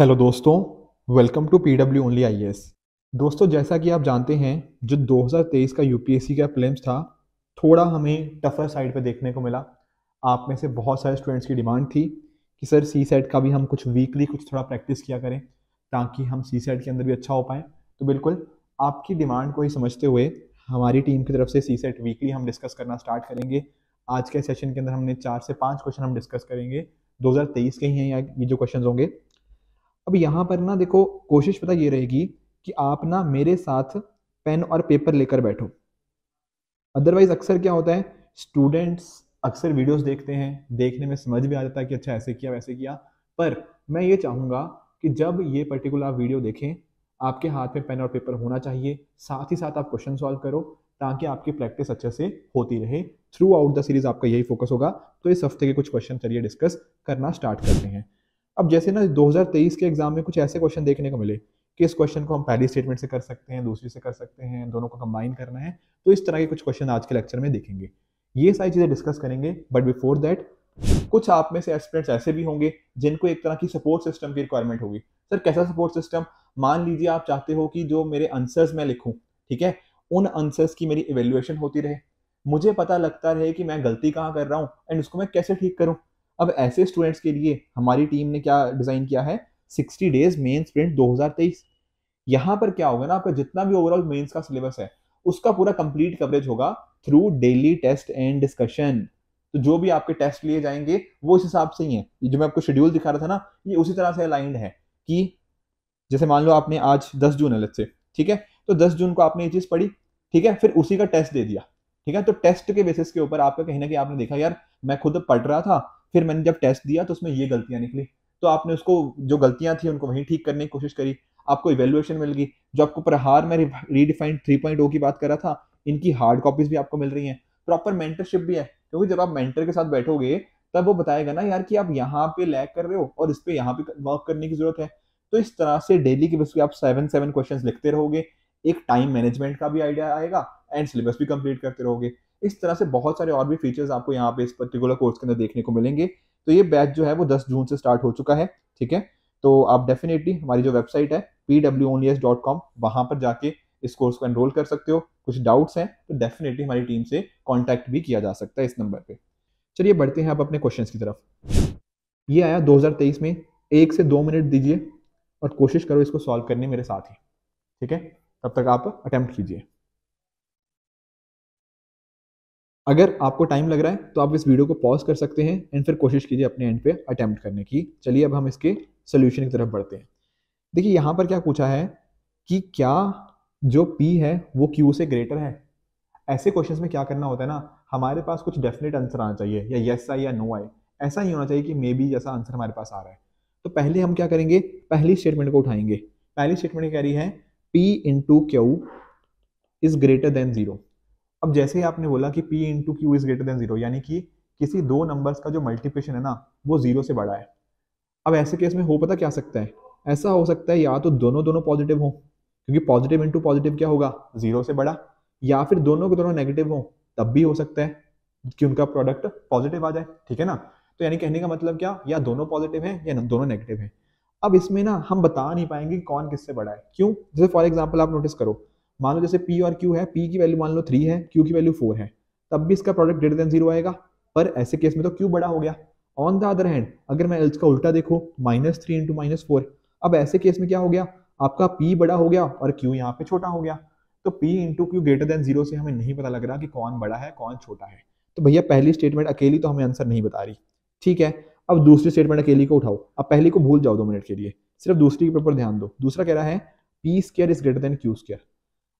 hello दोस्तों welcome to P W only I S दोस्तों जैसा कि आप जानते हैं जो 2023 का यूपीएससी का प्लेम्स था थोड़ा हमें टफर साइड पे देखने को मिला आप में से बहुत सारे स्टूडेंट्स की डिमांड थी कि सर सी सेट e का भी हम कुछ वीकली कुछ थोड़ा प्रैक्टिस किया करें ताकि हम सी सेट e के अंदर भी अच्छा हो पाएँ तो बिल्कुल आपकी डिमांड को ही समझते हुए हमारी टीम की तरफ से सी सेट वीकली हम डिस्कस करना स्टार्ट करेंगे आज के सेशन के अंदर हमने चार से पाँच क्वेश्चन हम डिस्कस करेंगे 2023 के ही हैं या ये जो क्वेश्चन होंगे अब यहाँ पर ना देखो कोशिश पता ये रहेगी कि आप ना मेरे साथ पेन और पेपर लेकर बैठो अदरवाइज अक्सर क्या होता है स्टूडेंट्स अक्सर वीडियोस देखते हैं देखने में समझ भी आ जाता है कि अच्छा ऐसे किया वैसे किया पर मैं ये चाहूँगा कि जब ये पर्टिकुलर आप वीडियो देखें आपके हाथ में पेन और पेपर होना चाहिए साथ ही साथ आप क्वेश्चन सॉल्व करो ताकि आपकी प्रैक्टिस अच्छे से होती रहे थ्रू आउट द सीरीज आपका यही फोकस होगा तो इस हफ्ते के कुछ क्वेश्चन चलिए डिस्कस करना स्टार्ट करते हैं अब जैसे ना 2023 के एग्जाम में कुछ ऐसे क्वेश्चन देखने को मिले कि इस क्वेश्चन को हम पहली स्टेटमेंट से कर सकते हैं दूसरी से कर सकते हैं दोनों को कंबाइन करना है तो इस तरह के कुछ क्वेश्चन आज के लेक्चर में देखेंगे ये सारी चीज़ें डिस्कस करेंगे बट बिफोर दैट कुछ आप में से एस्पिरेंट्स ऐसे भी होंगे जिनको एक तरह की सपोर्ट सिस्टम की रिक्वायरमेंट होगी सर कैसा सपोर्ट सिस्टम मान लीजिए आप चाहते हो कि जो मेरे आंसर्स मैं लिखूं ठीक है उन आंसर्स की मेरी इवेल्युएशन होती रहे मुझे पता लगता रहे कि मैं गलती कहाँ कर रहा हूँ एंड उसको मैं कैसे ठीक करूँ अब ऐसे स्टूडेंट्स के लिए हमारी टीम ने क्या डिज़ाइन किया है सिक्सटी डेज मेन प्रिंट दो हज़ार तेईस यहाँ पर क्या होगा ना आपका जितना भी ओवरऑल मेन्स का सिलेबस है उसका पूरा कंप्लीट कवरेज होगा through daily test and discussion तो जो भी आपके टेस्ट लिए जाएंगे वो इस हिसाब से ही है ये जो मैं आपको शेड्यूल दिखा रहा था ना ये उसी तरह से अलाइंड है कि जैसे मान लो आपने आज 10 जून है से ठीक है तो 10 जून को आपने ये चीज़ पढ़ी ठीक है फिर उसी का टेस्ट दे दिया ठीक है तो टेस्ट के बेसिस के ऊपर आपका कहीं ना कहीं आपने देखा यार मैं खुद पढ़ रहा था फिर मैंने जब टेस्ट दिया तो उसमें ये गलतियां निकली तो आपने उसको जो गलतियां थी उनको वहीं ठीक करने की कोशिश करी आपको इवेल्युएशन मिल गई जो आपको प्रहार में रीडिफाइंड थ्री पॉइंट की बात कर रहा था इनकी हार्ड कॉपीज भी आपको मिल रही हैं प्रॉपर मेंटरशिप भी है क्योंकि जब आप मेंटर के साथ बैठोगे तब वो बताएगा ना यार कि आप यहाँ पे लैक कर रहे हो और इस पर यहाँ पे वर्क करने की जरूरत है तो इस तरह से डेली के बेस पे आप सेवन सेवन क्वेश्चन लिखते रहोगे एक टाइम मैनेजमेंट का भी आइडिया आएगा एंड सिलेबस भी कंप्लीट करते रहोगे इस तरह से बहुत सारे और भी फीचर्स आपको यहाँ पे इस पर्टिकुलर कोर्स के अंदर देखने को मिलेंगे तो ये बैच जो है वो दस जून से स्टार्ट हो चुका है ठीक है तो आप डेफिनेटली हमारी जो वेबसाइट है P W on S dot com वहाँ पर जाके इस कोर्स को एनरोल कर सकते हो कुछ डाउट्स हैं तो डेफिनेटली हमारी टीम से कॉन्टैक्ट भी किया जा सकता है इस नंबर पर चलिए बढ़ते हैं आप अपने क्वेश्चन की तरफ ये आया तेईस में एक से दो मिनट दीजिए और कोशिश करो इसको सॉल्व करने मेरे साथ ही ठीक है तब तक आप अटैम्प्ट कीजिए अगर आपको टाइम लग रहा है तो आप इस वीडियो को पॉज कर सकते हैं एंड फिर कोशिश कीजिए अपने एंड पे अटैम्प्ट करने की चलिए अब हम इसके सोल्यूशन की तरफ बढ़ते हैं देखिए यहाँ पर क्या पूछा है कि क्या जो P है वो Q से ग्रेटर है ऐसे क्वेश्चन में क्या करना होता है ना हमारे पास कुछ डेफिनेट आंसर आना चाहिए या येस आए आई या नो आई ऐसा नहीं होना चाहिए कि मे बी जैसा आंसर हमारे पास आ रहा है तो पहले हम क्या करेंगे पहली स्टेटमेंट को उठाएंगे पहली स्टेटमेंट कह रही है in into Q is greater than zero अब जैसे ही आपने बोला कि P into Q is greater than zero यानी कि किसी दो नंबर्स का जो मल्टीप्लिकेशन है ना वो जीरो से बड़ा है अब ऐसे केस में हो पता क्या सकता है ऐसा हो सकता है या तो दोनों दोनों पॉजिटिव हों क्योंकि पॉजिटिव इंटू पॉजिटिव क्या होगा जीरो से बड़ा या फिर दोनों के दोनों नेगेटिव हों तब भी हो सकता है कि उनका प्रोडक्ट पॉजिटिव आ जाए ठीक है ना तो यानी कहने का मतलब क्या या दोनों पॉजिटिव हैं या दोनों नेगेटिव हैं अब इसमें ना हम बता नहीं पाएंगे कौन किससे बड़ा है क्यों जैसे फॉर एग्जाम्पल आप नोटिस करो मान लो जैसे पी और क्यू है पी की वैल्यू मान लो थ्री है क्यू की वैल्यू फोर है तब भी इसका प्रोडक्ट ग्रेटर देन जीरो आएगा पर ऐसे केस में तो क्यू बड़ा हो गया ऑन द अदर हैंड अगर मैं एल्स का उल्टा देखो minus three into minus four अब ऐसे केस में क्या हो गया आपका पी बड़ा हो गया और क्यू यहाँ पे छोटा हो गया तो P into Q greater than zero से हमें नहीं पता लग रहा कि कौन बड़ा है कौन छोटा है तो भैया पहली स्टेटमेंट अकेली तो हमें आंसर नहीं बता रही ठीक है अब दूसरी स्टेटमेंट अकेली को उठाओ अब पहली को भूल जाओ दो मिनट के लिए सिर्फ दूसरी के पेपर ध्यान दो दूसरा कह रहा है P square is greater than Q square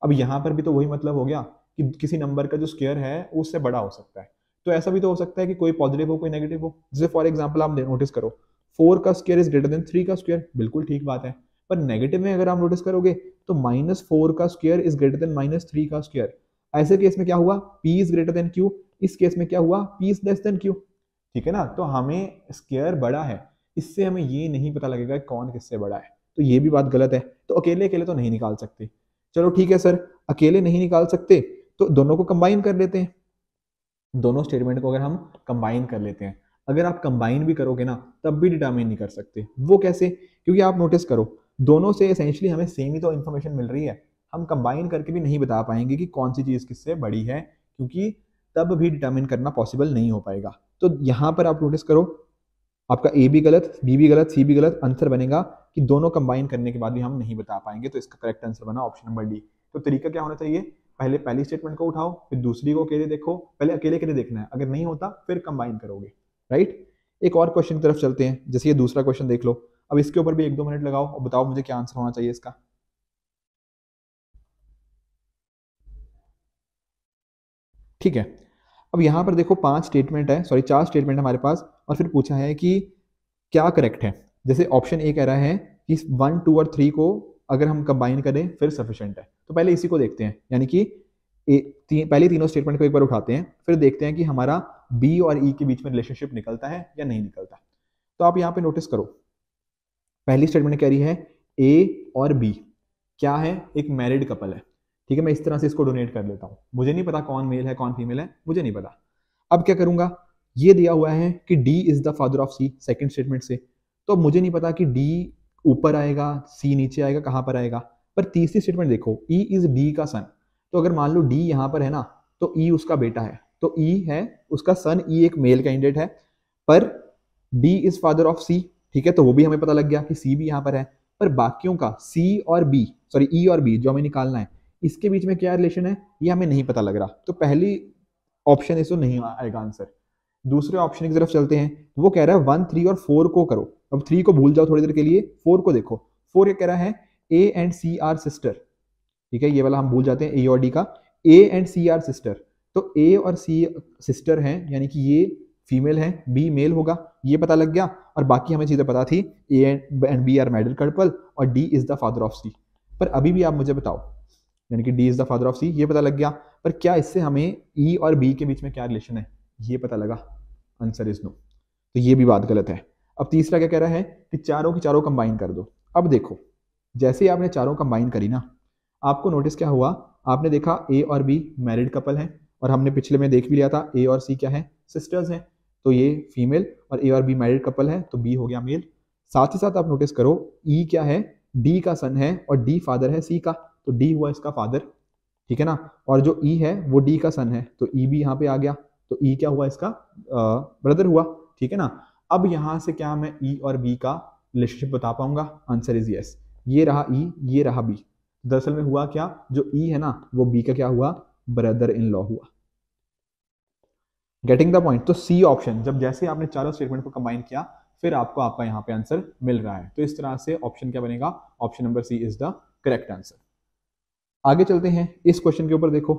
अब यहाँ पर भी तो वही मतलब हो गया कि किसी नंबर का जो स्केयर है उससे बड़ा हो सकता है तो ऐसा भी तो हो सकता है कि कोई पॉजिटिव हो कोई नेगेटिव हो जैसे फॉर एग्जाम्पल आप नोटिस करो फोर का square is greater than three का स्केयर बिल्कुल ठीक बात है पर नेगेटिव में अगर आप नोटिस करोगे तो माइनस फोर का square is greater than minus three का स्केयर ऐसे केस में क्या हुआ P is greater than Q इस केस में क्या हुआ P is less than Q ठीक है ना तो हमें स्केयर बड़ा है इससे हमें ये नहीं पता लगेगा कौन किससे बड़ा है तो ये भी बात गलत है तो अकेले अकेले तो नहीं निकाल सकते चलो ठीक है सर अकेले नहीं निकाल सकते तो दोनों को कंबाइन कर लेते हैं दोनों स्टेटमेंट को अगर हम कंबाइन कर लेते हैं अगर आप कंबाइन भी करोगे ना तब भी डिटर्मिन नहीं कर सकते वो कैसे क्योंकि आप नोटिस करो दोनों से एसेंशली हमें सेम ही तो इन्फॉर्मेशन मिल रही है हम कंबाइन करके भी नहीं बता पाएंगे कि कौन सी चीज़ किससे बड़ी है क्योंकि तब भी डिटर्मिन करना पॉसिबल नहीं हो पाएगा तो यहाँ पर आप नोटिस करो आपका ए भी गलत बी भी गलत सी भी गलत आंसर बनेगा कि दोनों कंबाइन करने के बाद भी हम नहीं बता पाएंगे तो इसका करेक्ट आंसर बना ऑप्शन नंबर डी तो तरीका क्या होना चाहिए पहले पहली स्टेटमेंट को उठाओ फिर दूसरी को अकेले देखो पहले अकेले अकेले देखना है अगर नहीं होता फिर कंबाइन करोगे राइट एक और क्वेश्चन की तरफ चलते हैं जैसे ये दूसरा क्वेश्चन देख लो अब इसके ऊपर भी एक दो मिनट लगाओ और बताओ मुझे क्या आंसर होना चाहिए इसका ठीक है अब यहाँ पर देखो पांच स्टेटमेंट है सॉरी चार स्टेटमेंट हमारे पास और फिर पूछा है कि क्या करेक्ट है जैसे ऑप्शन ए कह रहा है कि वन टू और थ्री को अगर हम कंबाइन करें फिर सफिशेंट है तो पहले इसी को देखते हैं यानी कि ती, पहले तीनों स्टेटमेंट को एक बार उठाते हैं फिर देखते हैं कि हमारा बी और ई e के बीच में रिलेशनशिप निकलता है या नहीं निकलता तो आप यहाँ पे नोटिस करो पहली स्टेटमेंट कह रही है ए और बी क्या है एक मैरिड कपल है ठीक है मैं इस तरह से इसको डोनेट कर लेता हूँ मुझे नहीं पता कौन मेल है कौन फीमेल है मुझे नहीं पता अब क्या करूंगा ये दिया हुआ है कि D is the father of C second statement से तो मुझे नहीं पता कि डी ऊपर आएगा सी नीचे आएगा कहाँ पर आएगा पर तीसरी स्टेटमेंट देखो ई इज़ डी का सन तो अगर मान लो डी यहाँ पर है ना तो ई e उसका बेटा है तो ई e है उसका सन ई e एक मेल कैंडिडेट है पर D is father of C ठीक है तो वो भी हमें पता लग गया कि सी भी यहाँ पर है पर बाकियों का सी और बी सॉरी ई और बी जो हमें निकालना है इसके बीच में क्या रिलेशन है ये हमें नहीं पता लग रहा तो पहली ऑप्शन इसको नहीं आएगा आंसर दूसरे ऑप्शन की तरफ चलते हैं वो कह रहा है वन थ्री और फोर को करो अब थ्री को भूल जाओ थोड़ी देर के लिए फोर को देखो फोर ये कह रहा है A and C are sister ठीक है ये वाला हम भूल जाते हैं ए और डी का A and C are sister तो ए और सी सिस्टर हैं यानी कि ये फीमेल है बी मेल होगा ये पता लग गया और बाकी हमें चीज़ें पता थी ए एंड बी आर मैडल कड़पल और D is the father of C पर अभी भी आप मुझे बताओ यानी कि D is the father of C ये पता लग गया पर क्या इससे हमें ई e और बी के बीच में क्या रिलेशन है ये पता लगा आंसर इज नो तो ये भी बात गलत है अब तीसरा क्या कह रहा है कि चारों की चारों कंबाइन कर दो अब देखो जैसे ही आपने चारों कंबाइन करी ना आपको नोटिस क्या हुआ आपने देखा ए और बी मैरिड कपल हैं और हमने पिछले में देख भी लिया था ए और सी क्या है सिस्टर्स हैं तो ये फीमेल और ए और बी मैरिड कपल है तो बी हो गया मेल साथ ही साथ आप नोटिस करो ई e क्या है डी का सन है और डी फादर है सी का तो डी हुआ इसका फादर ठीक है ना और जो ई e है वो डी का सन है तो ई e भी यहाँ पे आ गया तो ई e क्या हुआ इसका ब्रदर हुआ ठीक है ना अब यहाँ से क्या मैं ई e और बी का रिलेशनशिप बता पाऊंगा आंसर इज यस ये रहा ई e, ये रहा बी दरअसल में हुआ क्या जो ई e है ना वो बी का क्या हुआ ब्रदर इन लॉ हुआ गेटिंग द पॉइंट तो सी ऑप्शन जब जैसे आपने चारों स्टेटमेंट को कंबाइन किया फिर आपको आपका यहाँ पे आंसर मिल रहा है तो इस तरह से ऑप्शन क्या बनेगा option number C is the correct answer आगे चलते हैं इस क्वेश्चन के ऊपर देखो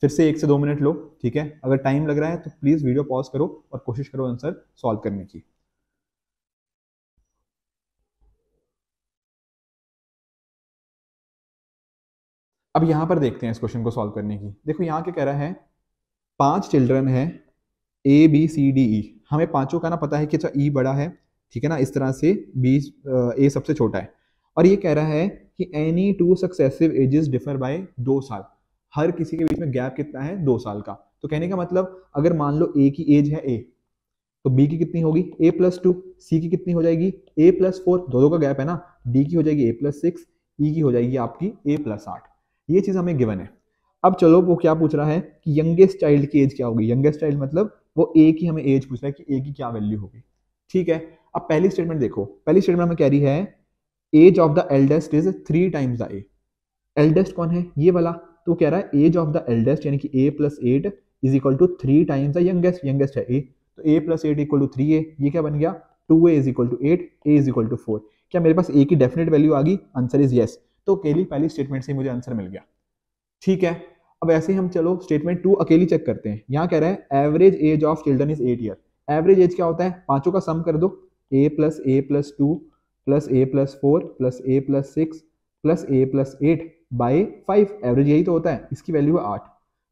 फिर से एक से दो मिनट लो ठीक है अगर टाइम लग रहा है तो प्लीज़ वीडियो पॉज करो और कोशिश करो आंसर सॉल्व करने की अब यहां पर देखते हैं इस क्वेश्चन को सॉल्व करने की देखो यहाँ क्या कह रहा है पांच चिल्ड्रन है A B C D E हमें पांचों का ना पता है कि अच्छा ई e बड़ा है ठीक है ना इस तरह से बी ए सबसे छोटा है और ये कह रहा है कि any two successive ages differ by दो साल हर किसी के बीच में गैप कितना है दो साल का तो कहने का मतलब अगर मान लो ए की एज है ए तो बी की कितनी होगी ए प्लस टू सी की कितनी हो जाएगी ए प्लस फोर दो दो का गैप है ना डी की हो जाएगी ए प्लस सिक्स ई की हो जाएगी आपकी ए प्लस आठ ये चीज़ हमें गिवन है अब चलो वो क्या पूछ रहा है कि यंगेस्ट चाइल्ड की एज क्या होगी यंगेस्ट चाइल्ड मतलब वो ए की हमें एज पूछ रहा है कि ए की क्या वैल्यू होगी ठीक है अब पहली स्टेटमेंट देखो पहली स्टेटमेंट हमें कह रही है age of the eldest is three times the A eldest कौन है ये वाला तो कह रहा है एज ऑफ द एल्डेस्ट यानी कि A plus eight is equal to three times the youngest youngest youngest है ए तो A plus eight equal to three A ये क्या बन गया two A is equal to eight A is equal to four क्या मेरे पास ए की डेफिनेट वैल्यू आ गई आंसर इज येस तो अकेली पहली स्टेटमेंट से मुझे आंसर मिल गया ठीक है अब ऐसे हम चलो स्टेटमेंट टू अकेली चेक करते हैं यहाँ कह रहा है average age of children is eight year average age क्या होता है पांचों का सम कर दो A plus A plus two plus A plus four plus A plus six plus A plus eight by five average यही तो होता है इसकी वैल्यू है आठ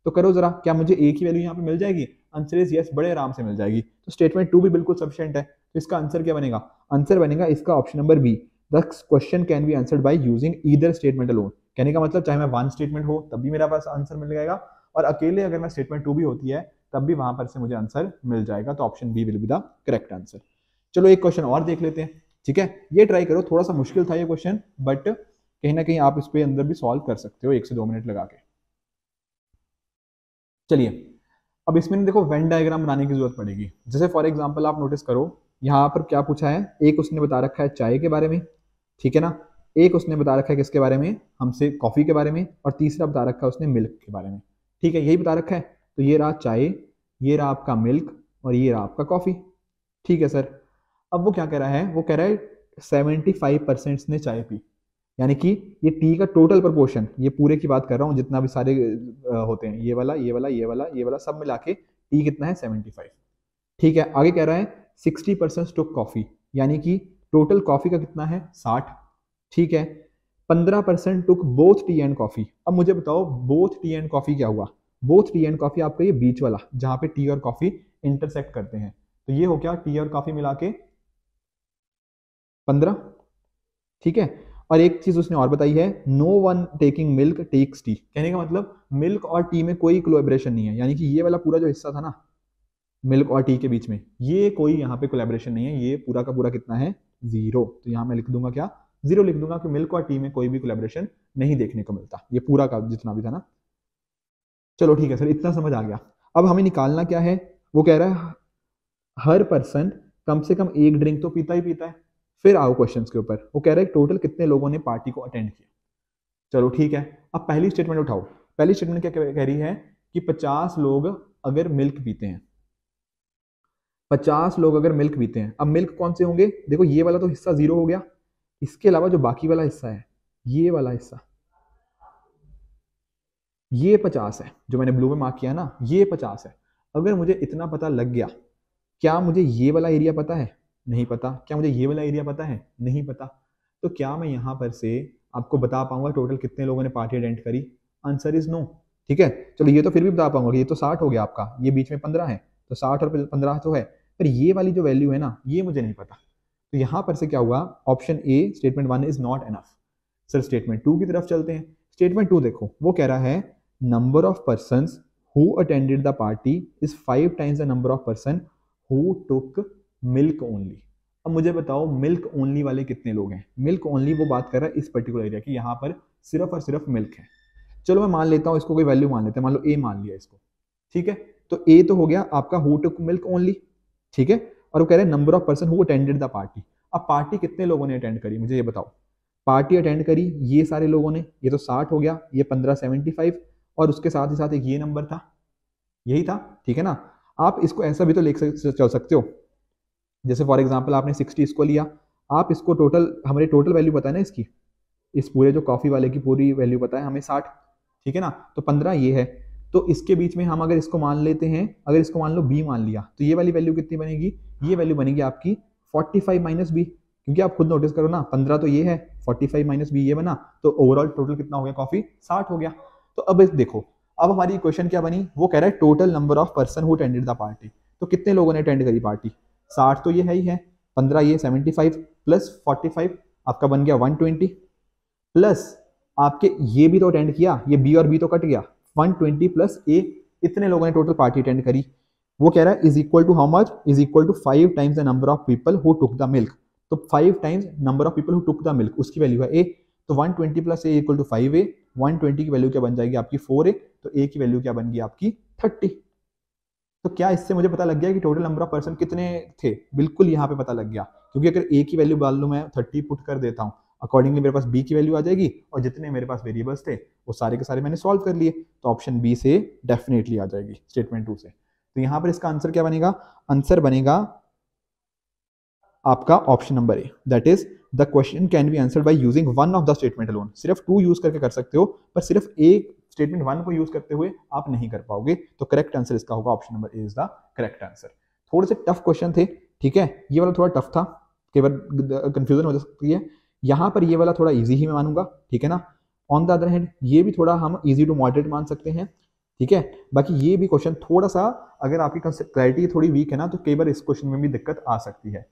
तो करो जरा क्या मुझे ए की वैल्यू यहाँ पे मिल जाएगी आंसर इज यस बड़े आराम से मिल जाएगी तो स्टेटमेंट टू भी बिल्कुल सफिशियंट है तो इसका आंसर क्या बनेगा आंसर बनेगा इसका option number B this question can be answered by using either statement alone कहने का मतलब चाहे मैं वन स्टेटमेंट हो तब भी मेरा पास आंसर मिल जाएगा और अकेले अगर मैं स्टेटमेंट टू भी होती है तब भी वहां पर से मुझे आंसर मिल जाएगा तो option B will be the correct answer चलो एक क्वेश्चन और देख लेते हैं ठीक है ये ट्राई करो थोड़ा सा मुश्किल था ये क्वेश्चन बट कहीं ना कहीं आप इस पर अंदर भी सॉल्व कर सकते हो एक से दो मिनट लगा के चलिए अब इसमें देखो वेन डायग्राम बनाने की जरूरत पड़ेगी जैसे फॉर एग्जाम्पल आप नोटिस करो यहाँ पर क्या पूछा है एक उसने बता रखा है चाय के बारे में ठीक है ना एक उसने बता रखा है किसके बारे में हमसे कॉफ़ी के बारे में और तीसरा बता रखा है उसने मिल्क के बारे में ठीक है यही बता रखा है तो ये रहा चाय ये रहा आपका मिल्क और ये रहा आपका कॉफ़ी ठीक है सर अब वो क्या कह रहा है वो कह रहा है सेवेंटी फाइव परसेंट ने चाय पी यानी कि ये टी का टोटल प्रपोर्शन ये पूरे की बात कर रहा हूँ जितना भी सारे होते हैं ये वाला ये वाला ये वाला ये वाला सब मिला के टी कितना है सेवेंटी फाइव ठीक है आगे कह रहा है सिक्सटी परसेंट टुक कॉफ़ी यानी कि टोटल कॉफ़ी का कितना है साठ ठीक है पंद्रह percent took both tea and coffee अब मुझे बताओ बोथ टी एंड कॉफ़ी क्या हुआ बोथ टी एंड कॉफ़ी आपका ये बीच वाला जहाँ पे टी और कॉफ़ी इंटरसेक्ट करते हैं तो ये हो गया टी और कॉफ़ी मिला के पंद्रह ठीक है और एक चीज उसने और बताई है no one taking milk takes tea कहने का मतलब मिल्क और टी में कोई कोलेबरेशन नहीं है यानी कि ये वाला पूरा जो हिस्सा था ना मिल्क और टी के बीच में ये कोई यहाँ पे कोलेबरेशन नहीं है ये पूरा का पूरा कितना है जीरो तो यहाँ मैं लिख दूंगा क्या जीरो लिख दूंगा कि मिल्क और टी में कोई भी कोलेबरेशन नहीं देखने को मिलता ये पूरा का जितना भी था ना चलो ठीक है सर इतना समझ आ गया अब हमें निकालना क्या है वो कह रहा है हर पर्सन कम से कम एक ड्रिंक तो पीता ही पीता है फिर आओ क्वेश्चन के ऊपर वो कह रहे हैं टोटल कितने लोगों ने पार्टी को अटेंड किया चलो ठीक है अब पहली स्टेटमेंट उठाओ पहली स्टेटमेंट क्या कह रही है कि पचास लोग अगर मिल्क पीते हैं पचास लोग अगर मिल्क पीते हैं अब मिल्क कौन से होंगे देखो ये वाला तो हिस्सा जीरो हो गया इसके अलावा जो बाकी वाला हिस्सा है ये वाला हिस्सा ये पचास है जो मैंने ब्लू में मार्क किया ना ये पचास है अगर मुझे इतना पता लग गया क्या मुझे ये वाला एरिया पता है नहीं पता क्या मुझे ये वाला एरिया पता है नहीं पता तो क्या मैं यहाँ पर से आपको बता पाऊंगा टोटल कितने लोगों ने पार्टी अटेंड करी आंसर इज नो ठीक है चलो ये तो फिर भी बता पाऊंगा ये तो साठ हो गया आपका ये बीच में पंद्रह है तो साठ और पंद्रह तो है पर ये वाली जो वैल्यू है ना ये मुझे नहीं पता तो यहाँ पर से क्या हुआ option A statement one is not enough sir statement two की तरफ चलते हैं स्टेटमेंट टू देखो वो कह रहा है number of person who attended the party is five times the number of person who took milk only अब मुझे बताओ मिल्क ओनली वाले कितने लोग हैं मिल्क ओनली वो बात कर रहा है इस पर्टिकुलर एरिया की यहाँ पर सिर्फ और सिर्फ मिल्क है चलो मैं मान लेता हूँ इसको कोई वैल्यू मान लेते हैं मान लो ए मान लिया इसको ठीक है तो ए तो हो गया आपका हु टुक मिल्क ओनली ठीक है और वो कह रहे हैं number of person who attended the party अब पार्टी कितने लोगों ने अटेंड करी मुझे ये बताओ पार्टी अटेंड करी ये सारे लोगों ने ये तो साठ हो गया ये पंद्रह सेवेंटी फाइव और उसके साथ ही साथ एक ये नंबर था यही था ठीक है ना आप इसको ऐसा भी तो ले चल सकते हो जैसे फॉर एग्जाम्पल आपने सिक्सटी इसको लिया आप इसको टोटल हमारी टोटल वैल्यू पता है ना इसकी इस पूरे जो कॉफ़ी वाले की पूरी वैल्यू पता है हमें साठ ठीक है ना तो पंद्रह ये है तो इसके बीच में हम अगर इसको मान लेते हैं अगर इसको मान लो बी मान लिया तो ये वाली वैल्यू कितनी बनेगी ये वैल्यू बनेगी आपकी फोर्टी फाइव माइनस बी क्योंकि आप खुद नोटिस करो ना पंद्रह तो ये है फोर्टी फाइव माइनस बी ये बना तो ओवरऑल टोटल कितना हो गया कॉफी साठ हो गया तो अब देखो अब हमारी क्वेश्चन क्या बनी वो कह रहा है total number of person who attended the party तो कितने लोगों ने अटेंड करी पार्टी साठ तो ये है ही है पंद्रह ये seventy five plus forty five आपका बन गया वन ट्वेंटी प्लस आपके ये भी तो अटेंड किया ये बी और बी तो कट गया वन ट्वेंटी प्लस ए इतने लोगों ने टोटल पार्टी अटेंड करी वो कह रहा है is equal to how much is equal to five times the number of people who took the milk तो five times number of people who took the milk उसकी वैल्यू है A तो one twenty plus A equal to five A one twenty की value क्या बन जाएगी आपकी four ए तो ए की वैल्यू क्या बन गई आपकी थर्टी तो क्या इससे मुझे पता लग गया कि टोटल नंबर ऑफ पर्सन कितने थे बिल्कुल यहाँ पे पता लग गया क्योंकि अगर ए की वैल्यू बाल लू मैं थर्टी पुट कर देता हूँ अकॉर्डिंगली मेरे पास बी की वैल्यू आ जाएगी और जितने मेरे पास वेरिएबल्स थे वो सारे के सारे मैंने सॉल्व कर लिए तो ऑप्शन बी से डेफिनेटली आ जाएगी स्टेटमेंट टू से तो यहाँ पर इसका आंसर क्या बनेगा आंसर बनेगा आपका option number A that is the question can be answer by using one of the statement alone सिर्फ टू यूज करके कर सकते हो पर सिर्फ एक स्टेटमेंट वन को यूज करते हुए आप नहीं कर पाओगे तो करेक्ट आंसर इसका होगा option number A is the correct answer थोड़े से टफ क्वेश्चन थे ठीक है ये वाला थोड़ा टफ था कई बार कंफ्यूजन हो सकती है यहाँ पर ये वाला थोड़ा ईजी ही मैं मानूंगा ठीक है ना ऑन द अदर हैंड ये भी थोड़ा हम ईजी टू मॉडरेट मान सकते हैं ठीक है बाकी ये भी क्वेश्चन थोड़ा सा अगर आपकी क्लैरिटी थोड़ी वीक है ना तो कई बार इस क्वेश्चन में भी दिक्कत आ सकती है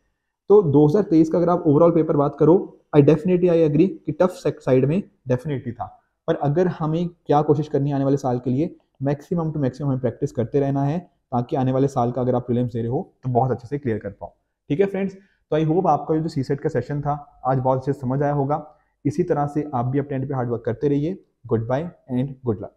तो 2023 का अगर आप ओवरऑल पेपर बात करो आई डेफिनेटली आई एग्री कि टफ साइड में डेफिनेटली था पर अगर हमें क्या कोशिश करनी है आने वाले साल के लिए मैक्सिमम टू मैक्सिमम हमें प्रैक्टिस करते रहना है ताकि आने वाले साल का अगर आप प्रीलिम्स दे रहे हो तो बहुत अच्छे से क्लियर कर पाओ ठीक है फ्रेंड्स तो आई होप आपका जो सी सेट का सेशन था आज बहुत अच्छे से समझ आया होगा इसी तरह से आप भी अपने एंड पे हार्डवर्क करते रहिए goodbye and good luck